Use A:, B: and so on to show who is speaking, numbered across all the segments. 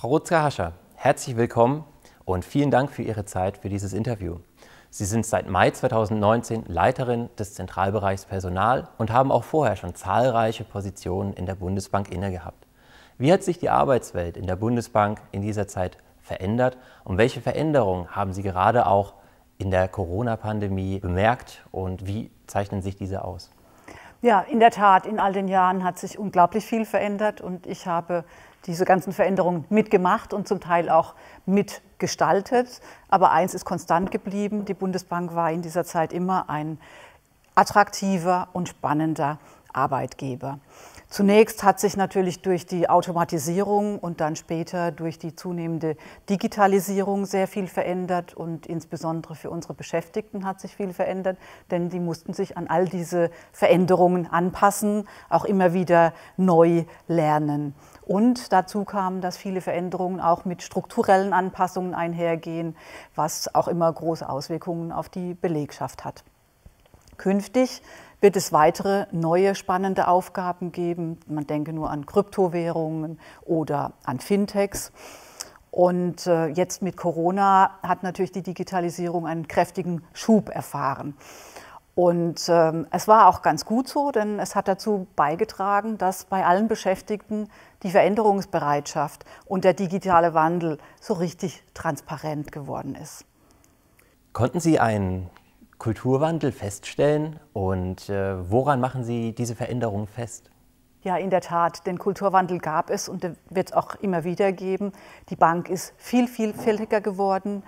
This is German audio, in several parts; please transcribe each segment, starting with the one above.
A: Frau rutzka hascher herzlich willkommen und vielen Dank für Ihre Zeit für dieses Interview. Sie sind seit Mai 2019 Leiterin des Zentralbereichs Personal und haben auch vorher schon zahlreiche Positionen in der Bundesbank innegehabt. Wie hat sich die Arbeitswelt in der Bundesbank in dieser Zeit verändert und welche Veränderungen haben Sie gerade auch in der Corona-Pandemie bemerkt und wie zeichnen sich diese aus?
B: Ja, in der Tat, in all den Jahren hat sich unglaublich viel verändert und ich habe diese ganzen Veränderungen mitgemacht und zum Teil auch mitgestaltet. Aber eins ist konstant geblieben, die Bundesbank war in dieser Zeit immer ein attraktiver und spannender Arbeitgeber. Zunächst hat sich natürlich durch die Automatisierung und dann später durch die zunehmende Digitalisierung sehr viel verändert und insbesondere für unsere Beschäftigten hat sich viel verändert, denn die mussten sich an all diese Veränderungen anpassen, auch immer wieder neu lernen. Und dazu kam, dass viele Veränderungen auch mit strukturellen Anpassungen einhergehen, was auch immer große Auswirkungen auf die Belegschaft hat. Künftig wird es weitere neue spannende Aufgaben geben. Man denke nur an Kryptowährungen oder an Fintechs. Und äh, jetzt mit Corona hat natürlich die Digitalisierung einen kräftigen Schub erfahren. Und ähm, es war auch ganz gut so, denn es hat dazu beigetragen, dass bei allen Beschäftigten die Veränderungsbereitschaft und der digitale Wandel so richtig transparent geworden ist.
A: Konnten Sie einen Kulturwandel feststellen? Und äh, woran machen Sie diese Veränderung fest?
B: Ja, in der Tat, den Kulturwandel gab es und wird es auch immer wieder geben. Die Bank ist viel vielfältiger geworden,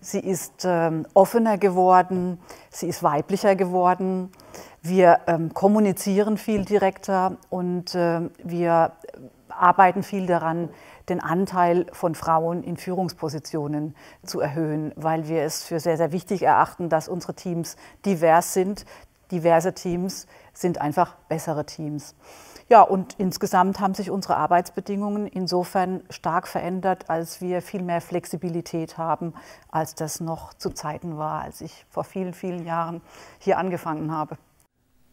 B: sie ist ähm, offener geworden, sie ist weiblicher geworden, wir ähm, kommunizieren viel direkter und ähm, äh, wir arbeiten viel daran, den Anteil von Frauen in Führungspositionen zu erhöhen, weil wir es für sehr, sehr wichtig erachten, dass unsere Teams divers sind. Diverse Teams sind einfach bessere Teams. Ja, und insgesamt haben sich unsere Arbeitsbedingungen insofern stark verändert, als wir viel mehr Flexibilität haben, als das noch zu Zeiten war, als ich vor vielen, vielen Jahren hier angefangen habe.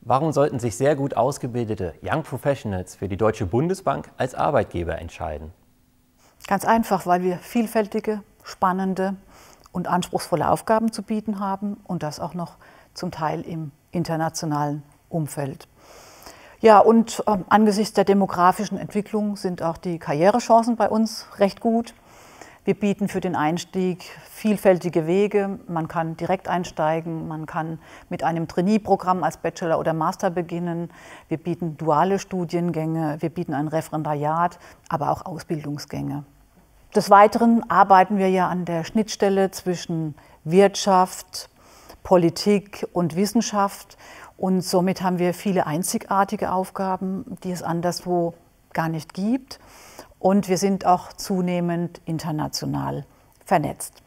A: Warum sollten sich sehr gut ausgebildete Young Professionals für die Deutsche Bundesbank als Arbeitgeber entscheiden?
B: Ganz einfach, weil wir vielfältige, spannende und anspruchsvolle Aufgaben zu bieten haben und das auch noch zum Teil im internationalen Umfeld. Ja, und äh, angesichts der demografischen Entwicklung sind auch die Karrierechancen bei uns recht gut. Wir bieten für den Einstieg vielfältige Wege. Man kann direkt einsteigen, man kann mit einem Trainee-Programm als Bachelor oder Master beginnen. Wir bieten duale Studiengänge, wir bieten ein Referendariat, aber auch Ausbildungsgänge. Des Weiteren arbeiten wir ja an der Schnittstelle zwischen Wirtschaft, Politik und Wissenschaft. Und somit haben wir viele einzigartige Aufgaben, die es anderswo gar nicht gibt. Und wir sind auch zunehmend international vernetzt.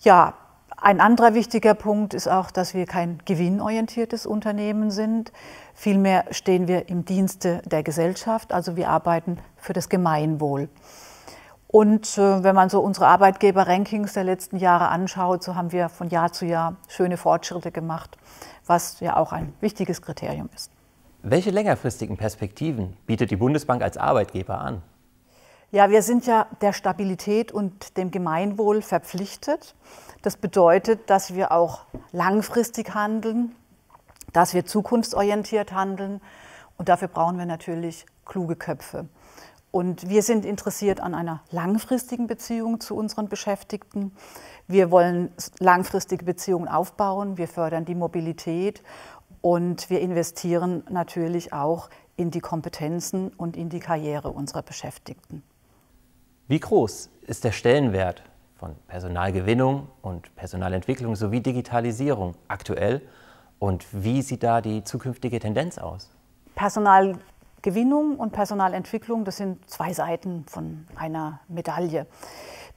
B: Ja, ein anderer wichtiger Punkt ist auch, dass wir kein gewinnorientiertes Unternehmen sind. Vielmehr stehen wir im Dienste der Gesellschaft, also wir arbeiten für das Gemeinwohl. Und äh, wenn man so unsere Arbeitgeber-Rankings der letzten Jahre anschaut, so haben wir von Jahr zu Jahr schöne Fortschritte gemacht, was ja auch ein wichtiges Kriterium ist.
A: Welche längerfristigen Perspektiven bietet die Bundesbank als Arbeitgeber an?
B: Ja, wir sind ja der Stabilität und dem Gemeinwohl verpflichtet. Das bedeutet, dass wir auch langfristig handeln, dass wir zukunftsorientiert handeln und dafür brauchen wir natürlich kluge Köpfe. Und wir sind interessiert an einer langfristigen Beziehung zu unseren Beschäftigten. Wir wollen langfristige Beziehungen aufbauen. Wir fördern die Mobilität und wir investieren natürlich auch in die Kompetenzen und in die Karriere unserer Beschäftigten.
A: Wie groß ist der Stellenwert von Personalgewinnung und Personalentwicklung sowie Digitalisierung aktuell und wie sieht da die zukünftige Tendenz aus?
B: Personal Gewinnung und Personalentwicklung, das sind zwei Seiten von einer Medaille.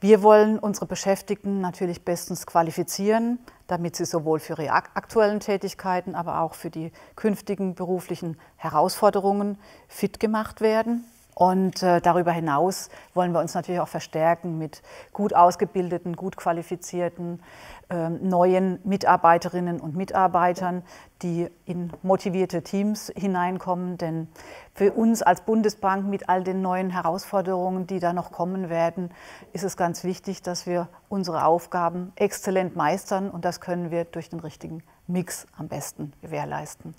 B: Wir wollen unsere Beschäftigten natürlich bestens qualifizieren, damit sie sowohl für ihre aktuellen Tätigkeiten, aber auch für die künftigen beruflichen Herausforderungen fit gemacht werden. Und äh, darüber hinaus wollen wir uns natürlich auch verstärken mit gut ausgebildeten, gut qualifizierten, äh, neuen Mitarbeiterinnen und Mitarbeitern, die in motivierte Teams hineinkommen. Denn für uns als Bundesbank mit all den neuen Herausforderungen, die da noch kommen werden, ist es ganz wichtig, dass wir unsere Aufgaben exzellent meistern. Und das können wir durch den richtigen Mix am besten gewährleisten.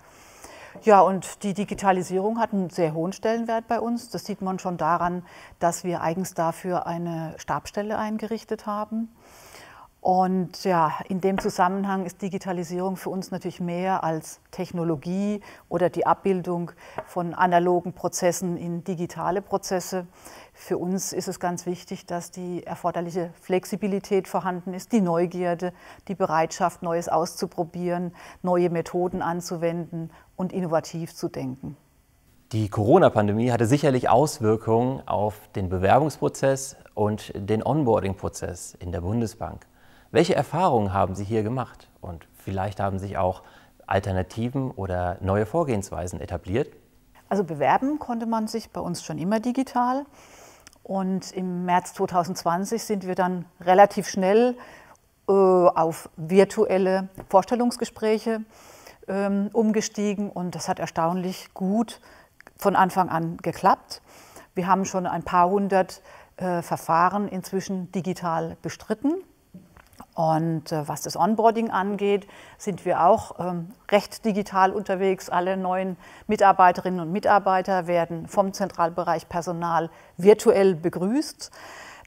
B: Ja, und die Digitalisierung hat einen sehr hohen Stellenwert bei uns. Das sieht man schon daran, dass wir eigens dafür eine Stabstelle eingerichtet haben. Und ja, in dem Zusammenhang ist Digitalisierung für uns natürlich mehr als Technologie oder die Abbildung von analogen Prozessen in digitale Prozesse. Für uns ist es ganz wichtig, dass die erforderliche Flexibilität vorhanden ist, die Neugierde, die Bereitschaft, Neues auszuprobieren, neue Methoden anzuwenden und innovativ zu denken.
A: Die Corona-Pandemie hatte sicherlich Auswirkungen auf den Bewerbungsprozess und den Onboarding-Prozess in der Bundesbank. Welche Erfahrungen haben Sie hier gemacht? Und vielleicht haben sich auch Alternativen oder neue Vorgehensweisen etabliert?
B: Also bewerben konnte man sich bei uns schon immer digital. Und im März 2020 sind wir dann relativ schnell äh, auf virtuelle Vorstellungsgespräche ähm, umgestiegen. Und das hat erstaunlich gut von Anfang an geklappt. Wir haben schon ein paar hundert äh, Verfahren inzwischen digital bestritten. Und äh, was das Onboarding angeht, sind wir auch ähm, recht digital unterwegs. Alle neuen Mitarbeiterinnen und Mitarbeiter werden vom Zentralbereich Personal virtuell begrüßt.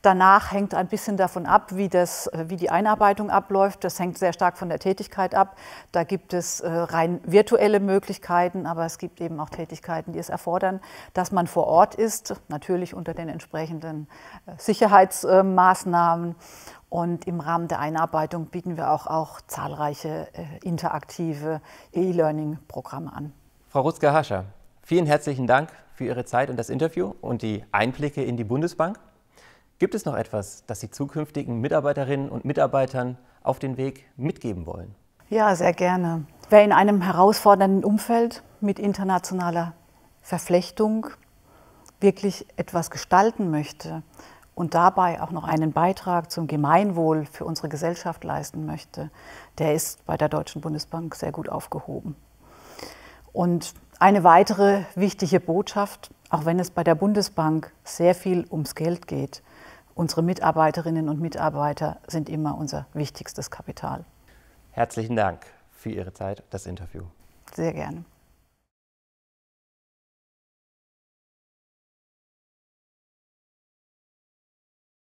B: Danach hängt ein bisschen davon ab, wie, das, äh, wie die Einarbeitung abläuft. Das hängt sehr stark von der Tätigkeit ab. Da gibt es äh, rein virtuelle Möglichkeiten, aber es gibt eben auch Tätigkeiten, die es erfordern, dass man vor Ort ist, natürlich unter den entsprechenden Sicherheitsmaßnahmen. Und im Rahmen der Einarbeitung bieten wir auch, auch zahlreiche äh, interaktive E-Learning-Programme an.
A: Frau Rutzke Hascher, vielen herzlichen Dank für Ihre Zeit und das Interview und die Einblicke in die Bundesbank. Gibt es noch etwas, das Sie zukünftigen Mitarbeiterinnen und Mitarbeitern auf den Weg mitgeben wollen?
B: Ja, sehr gerne. Wer in einem herausfordernden Umfeld mit internationaler Verflechtung wirklich etwas gestalten möchte, und dabei auch noch einen Beitrag zum Gemeinwohl für unsere Gesellschaft leisten möchte, der ist bei der Deutschen Bundesbank sehr gut aufgehoben. Und eine weitere wichtige Botschaft, auch wenn es bei der Bundesbank sehr viel ums Geld geht, unsere Mitarbeiterinnen und Mitarbeiter sind immer unser wichtigstes Kapital.
A: Herzlichen Dank für Ihre Zeit, das Interview.
B: Sehr gerne.